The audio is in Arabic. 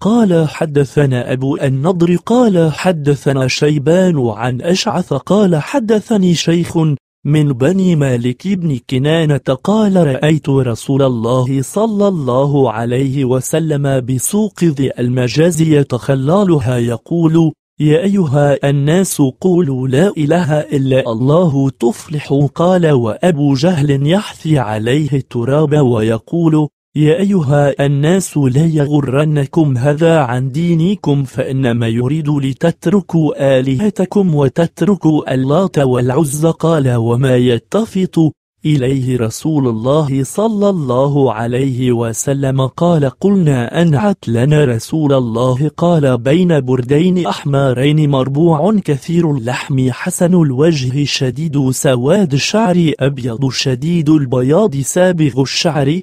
قال حدثنا أبو النضر قال حدثنا شيبان عن أشعث قال حدثني شيخ من بني مالك بن كنانة قال رأيت رسول الله صلى الله عليه وسلم بسوق ذي المجاز يتخلالها يقول يا أيها الناس قولوا لا إله إلا الله تفلح قال وأبو جهل يحثي عليه التراب ويقول يا أيها الناس لا يغرنكم هذا عن دينكم فإنما يريد لتتركوا آلهتكم وتتركوا اللات والعز قال وما يتفط إليه رسول الله صلى الله عليه وسلم قال قلنا أنعت لنا رسول الله قال بين بردين أحمرين مربوع كثير اللحم حسن الوجه شديد سواد الشعر أبيض شديد البياض سابغ الشعر